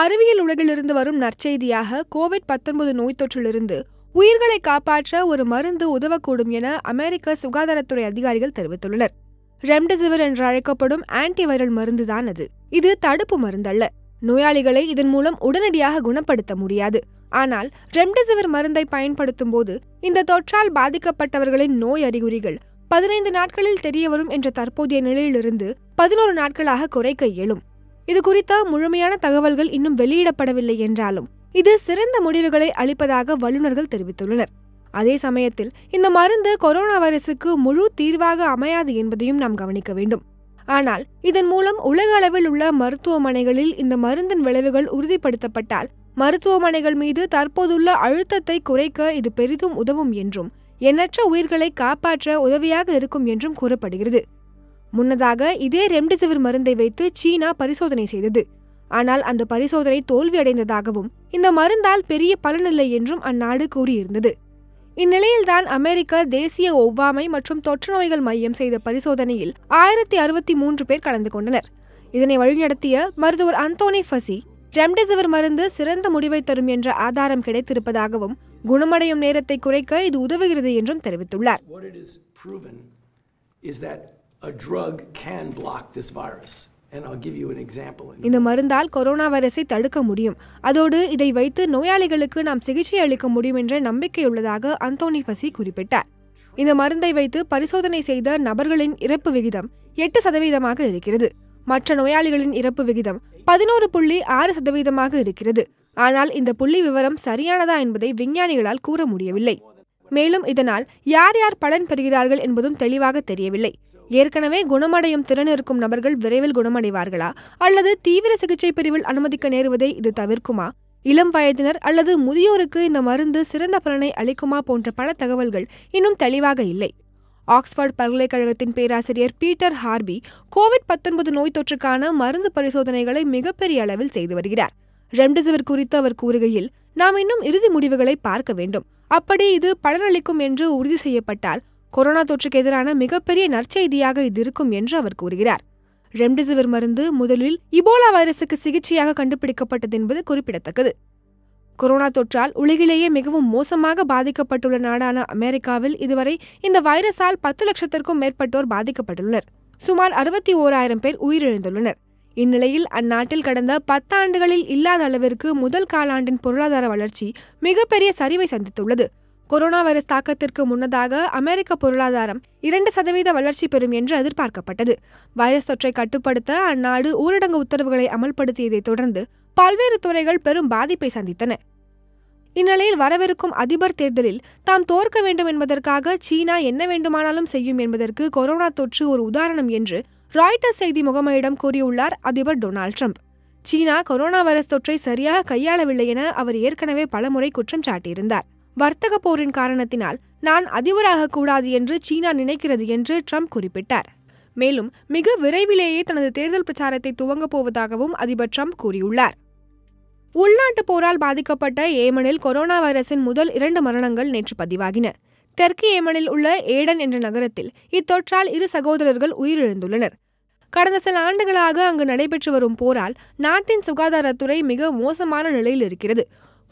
அறிவியல் உலகிலிருந்து வரும் நற்செய்தியாக கோவிட் பத்தொன்பது நோய் தொற்றிலிருந்து உயிர்களை காப்பாற்ற ஒரு மருந்து உதவக்கூடும் என அமெரிக்க சுகாதாரத்துறை அதிகாரிகள் தெரிவித்துள்ளனர் ரெம்டெசிவிர் என்று அழைக்கப்படும் ஆன்டிவைரல் மருந்துதான் அது இது தடுப்பு மருந்தல்ல நோயாளிகளை இதன் மூலம் உடனடியாக குணப்படுத்த முடியாது ஆனால் ரெம்டெசிவிர் மருந்தை பயன்படுத்தும் போது இந்த தொற்றால் பாதிக்கப்பட்டவர்களின் நோய் அறிகுறிகள் பதினைந்து நாட்களில் தெரியவரும் என்ற தற்போதைய நிலையிலிருந்து பதினோரு நாட்களாக குறைக்க இயலும் இது குறித்த முழுமையான தகவல்கள் இன்னும் வெளியிடப்படவில்லை என்றாலும் இது சிறந்த முடிவுகளை அளிப்பதாக வல்லுநர்கள் தெரிவித்துள்ளனர் அதே சமயத்தில் இந்த மருந்து கொரோனா வைரசுக்கு முழு தீர்வாக அமையாது என்பதையும் நாம் கவனிக்க வேண்டும் ஆனால் இதன் மூலம் உலக அளவில் உள்ள மருத்துவமனைகளில் இந்த மருந்தின் விளைவுகள் உறுதிப்படுத்தப்பட்டால் மருத்துவமனைகள் மீது தற்போதுள்ள அழுத்தத்தை குறைக்க இது பெரிதும் உதவும் என்றும் எண்ணற்ற உயிர்களை காப்பாற்ற உதவியாக இருக்கும் என்றும் கூறப்படுகிறது முன்னதாக இதே ரெம்டெசிவிர் மருந்தை வைத்து சீனா பரிசோதனை செய்தது ஆனால் அந்த பரிசோதனை தோல்வியடைந்ததாகவும் இந்த மருந்தால் பெரிய பலனில்லை என்றும் அந்நாடு கூறியிருந்தது இந்நிலையில்தான் அமெரிக்க தேசிய ஒவ்வாமை மற்றும் தொற்று நோய்கள் மையம் செய்த பரிசோதனையில் ஆயிரத்தி அறுபத்தி மூன்று பேர் கலந்து கொண்டனர் இதனை வழிநடத்திய மருத்துவர் அந்தோனி ஃபசி ரெம்டெசிவிர் மருந்து சிறந்த முடிவை தரும் என்ற ஆதாரம் கிடைத்திருப்பதாகவும் குணமடையும் நேரத்தை குறைக்க இது உதவுகிறது என்றும் தெரிவித்துள்ளார் இந்த மருந்தால் கொரோனா வைரஸை தடுக்க முடியும் அதோடு இதை வைத்து நோயாளிகளுக்கு நாம் சிகிச்சை அளிக்க முடியும் என்ற நம்பிக்கை உள்ளதாக அந்தோனி ஃபசி குறிப்பிட்டார் இந்த மருந்தை வைத்து பரிசோதனை செய்த நபர்களின் இறப்பு விகிதம் எட்டு சதவீதமாக இருக்கிறது மற்ற நோயாளிகளின் இறப்பு விகிதம் பதினோரு புள்ளி ஆறு சதவீதமாக இருக்கிறது ஆனால் இந்த புள்ளி விவரம் சரியானதா என்பதை விஞ்ஞானிகளால் கூற முடியவில்லை மேலும் இதனால் யார் யார் பலன் பெறுகிறார்கள் என்பதும் தெளிவாக தெரியவில்லை ஏற்கனவே குணமடையும் திறன் இருக்கும் நபர்கள் விரைவில் குணமடைவார்களா அல்லது தீவிர சிகிச்சை பிரிவில் அனுமதிக்க நேருவதை இது தவிர்க்குமா இளம் வயதினர் அல்லது முதியோருக்கு இந்த மருந்து சிறந்த பலனை அளிக்குமா போன்ற பல தகவல்கள் இன்னும் தெளிவாக இல்லை ஆக்ஸ்போர்ட் பல்கலைக்கழகத்தின் பேராசிரியர் பீட்டர் ஹார்பி கோவிட் பத்தொன்பது நோய் தொற்றுக்கான மருந்து பரிசோதனைகளை மிகப்பெரிய அளவில் செய்து வருகிறார் ரெம்டெசிவிர் குறித்து அவர் கூறுகையில் நாம் இன்னும் இறுதி முடிவுகளை பார்க்க வேண்டும் அப்படி இது பலனளிக்கும் என்று உறுதி செய்யப்பட்டால் கொரோனா தொற்றுக்கு எதிரான மிகப்பெரிய நற்செய்தியாக இது இருக்கும் என்று அவர் கூறுகிறார் ரெம்டெசிவிர் மருந்து முதலில் இபோலா வைரஸுக்கு சிகிச்சையாக கண்டுபிடிக்கப்பட்டது என்பது குறிப்பிடத்தக்கது கொரோனா தொற்றால் உலகிலேயே மிகவும் மோசமாக பாதிக்கப்பட்டுள்ள நாடான அமெரிக்காவில் இதுவரை இந்த வைரஸால் பத்து லட்சத்திற்கும் மேற்பட்டோர் பாதிக்கப்பட்டுள்ளனர் சுமார் அறுபத்தி ஓராயிரம் பேர் உயிரிழந்துள்ளனர் இந்நிலையில் அந்நாட்டில் கடந்த பத்தாண்டுகளில் இல்லாத அளவிற்கு முதல் காலாண்டின் பொருளாதார வளர்ச்சி மிகப்பெரிய சரிவை சந்தித்துள்ளது கொரோனா வைரஸ் தாக்கத்திற்கு முன்னதாக அமெரிக்க பொருளாதாரம் இரண்டு சதவீத வளர்ச்சி பெறும் என்று எதிர்பார்க்கப்பட்டது வைரஸ் தொற்றை கட்டுப்படுத்த அந்நாடு ஊரடங்கு உத்தரவுகளை அமல்படுத்தியதைத் தொடர்ந்து பல்வேறு துறைகள் பெரும் பாதிப்பை சந்தித்தன இந்நிலையில் வரவிருக்கும் அதிபர் தேர்தலில் தாம் தோற்க வேண்டும் என்பதற்காக சீனா என்ன வேண்டுமானாலும் செய்யும் என்பதற்கு கொரோனா தொற்று ஒரு உதாரணம் என்று ராய்டர்ஸ் செய்தி முகமையிடம் கூறியுள்ளார் அதிபர் டொனால்ட் ட்ரம்ப் சீனா கொரோனா வைரஸ் தொற்றை சரியாக கையாளவில்லை என அவர் ஏற்கனவே பலமுறை குற்றம் சாட்டியிருந்தார் வர்த்தக போரின் காரணத்தினால் நான் அதிபராக கூடாது என்று சீனா நினைக்கிறது என்று ட்ரம்ப் குறிப்பிட்டார் மேலும் மிக விரைவிலேயே தனது தேர்தல் பிரச்சாரத்தை துவங்கப் போவதாகவும் அதிபர் ட்ரம்ப் கூறியுள்ளார் உள்நாட்டு போரால் பாதிக்கப்பட்ட ஏமனில் கொரோனா வைரஸின் முதல் இரண்டு மரணங்கள் நேற்று பதிவாகின தெற்கு ஏமனில் உள்ள ஏடன் என்ற நகரத்தில் இத்தொற்றால் இரு சகோதரர்கள் உயிரிழந்துள்ளனர் கடந்த சில ஆண்டுகளாக அங்கு நடைபெற்று வரும் போரால் நாட்டின் சுகாதாரத்துறை மிக மோசமான நிலையில் இருக்கிறது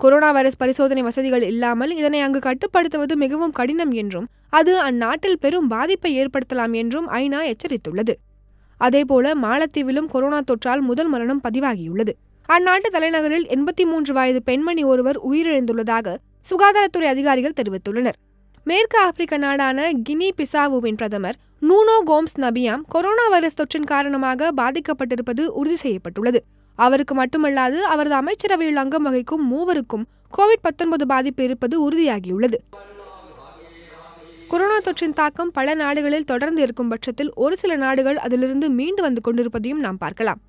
கொரோனா வைரஸ் பரிசோதனை வசதிகள் இல்லாமல் இதனை அங்கு கட்டுப்படுத்துவது மிகவும் கடினம் என்றும் அது அந்நாட்டில் பெரும் பாதிப்பை ஏற்படுத்தலாம் என்றும் ஐநா எச்சரித்துள்ளது அதேபோல மாலத்தீவிலும் கொரோனா தொற்றால் முதல் மரணம் பதிவாகியுள்ளது அந்நாட்டு தலைநகரில் எண்பத்தி மூன்று வயது பெண்மணி ஒருவர் உயிரிழந்துள்ளதாக சுகாதாரத்துறை அதிகாரிகள் தெரிவித்துள்ளனர் மேற்கு ஆப்பிரிக்க நாடான கினி பிசாவுவின் பிரதமர் Nuno Gomes Nabiam corona virus தொற்றின் காரணமாக பாதிக்கப்பட்டிருப்பது உறுதி செய்யப்பட்டுள்ளது அவருக்கு மட்டுமல்லாது அவரது அமைச்சரவையில் அங்கம் வகிக்கும் மூவருக்கும் கோவிட் பத்தொன்பது பாதிப்பு இருப்பது உறுதியாகியுள்ளது கொரோனா தொற்றின் தாக்கம் பல நாடுகளில் தொடர்ந்து இருக்கும் பட்சத்தில் ஒரு சில நாடுகள் அதிலிருந்து மீண்டு வந்து கொண்டிருப்பதையும் நாம் பார்க்கலாம்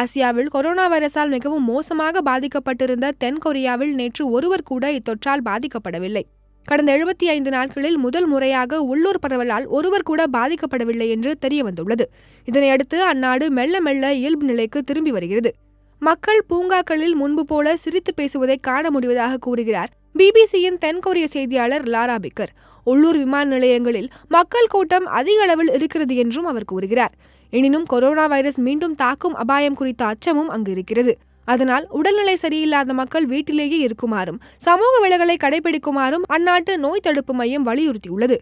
ஆசியாவில் கொரோனா வைரஸால் மிகவும் மோசமாக பாதிக்கப்பட்டிருந்த தென்கொரியாவில் நேற்று ஒருவர் கூட இத்தொற்றால் பாதிக்கப்படவில்லை கடந்த எழுபத்தி ஐந்து நாட்களில் முதல் முறையாக உள்ளூர் பரவலால் ஒருவர் கூட பாதிக்கப்படவில்லை என்று தெரியவந்துள்ளது இதனையடுத்து அந்நாடு மெல்ல மெல்ல இயல்பு நிலைக்கு திரும்பி வருகிறது மக்கள் பூங்காக்களில் முன்பு போல சிரித்து பேசுவதை காண முடிவதாக கூறுகிறார் பிபிசியின் தென்கொரிய செய்தியாளர் லாரா பிக்கர் உள்ளூர் விமான நிலையங்களில் மக்கள் கூட்டம் அதிக அளவில் இருக்கிறது என்றும் அவர் கூறுகிறார் எனினும் கொரோனா வைரஸ் மீண்டும் தாக்கும் அபாயம் குறித்த அச்சமும் அங்கு இருக்கிறது அதனால் உடல்நிலை சரியில்லாத மக்கள் வீட்டிலேயே இருக்குமாறும் சமூக விலகலை கடைபிடிக்குமாறும் அந்நாட்டு நோய் தடுப்பு மையம் வலியுறுத்தியுள்ளது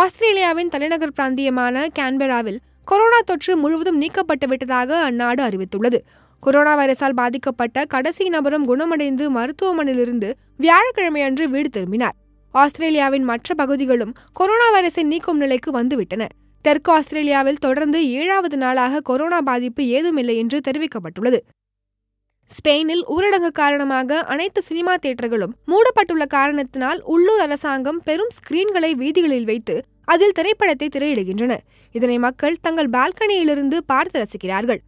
ஆஸ்திரேலியாவின் தலைநகர் பிராந்தியமான கேன்பெராவில் கொரோனா தொற்று முழுவதும் நீக்கப்பட்டு விட்டதாக அந்நாடு அறிவித்துள்ளது கொரோனா வைரஸால் பாதிக்கப்பட்ட கடைசி நபரும் குணமடைந்து மருத்துவமனையிலிருந்து வியாழக்கிழமையன்று வீடு திரும்பினார் ஆஸ்திரேலியாவின் மற்ற பகுதிகளும் கொரோனா வைரஸை நீக்கும் நிலைக்கு வந்துவிட்டன தெற்கு ஆஸ்திரேலியாவில் தொடர்ந்து ஏழாவது நாளாக கொரோனா பாதிப்பு ஏதுமில்லை என்று தெரிவிக்கப்பட்டுள்ளது ஸ்பெயினில் ஊரடங்கு காரணமாக அனைத்து சினிமா தியேட்டர்களும் மூடப்பட்டுள்ள காரணத்தினால் உள்ளூர் அரசாங்கம் பெரும் ஸ்கிரீன்களை வீதிகளில் வைத்து அதில் திரைப்படத்தை திரையிடுகின்றன இதனை மக்கள் தங்கள் பால்கனியிலிருந்து பார்த்து ரசிக்கிறார்கள்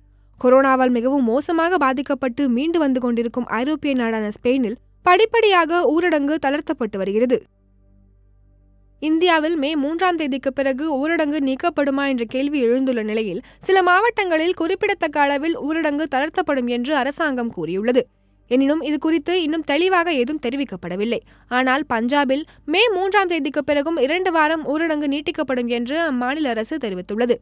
கொரோனாவால் மிகவும் மோசமாக பாதிக்கப்பட்டு மீண்டு வந்து கொண்டிருக்கும் ஐரோப்பிய நாடான ஸ்பெயினில் படிப்படியாக ஊரடங்கு தளர்த்தப்பட்டு வருகிறது இந்தியாவில் மே மூன்றாம் தேதிக்கு பிறகு ஊரடங்கு நீக்கப்படுமா என்ற கேள்வி எழுந்துள்ள நிலையில் சில மாவட்டங்களில் குறிப்பிடத்தக்க அளவில் ஊரடங்கு தளர்த்தப்படும் என்று அரசாங்கம் கூறியுள்ளது எனினும் இது குறித்து இன்னும் தெளிவாக ஏதும் தெரிவிக்கப்படவில்லை ஆனால் பஞ்சாபில் மே மூன்றாம் தேதிக்கு பிறகும் இரண்டு வாரம் ஊரடங்கு நீட்டிக்கப்படும் என்று அம்மாநில அரசு தெரிவித்துள்ளது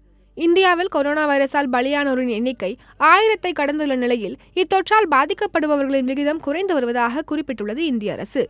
இந்தியாவில் கொரோனா வைரஸால் பலியானோரின் எண்ணிக்கை ஆயிரத்தை கடந்துள்ள நிலையில் இத்தொற்றால் பாதிக்கப்படுபவர்களின் விகிதம் குறைந்து வருவதாக குறிப்பிட்டுள்ளது இந்திய அரசு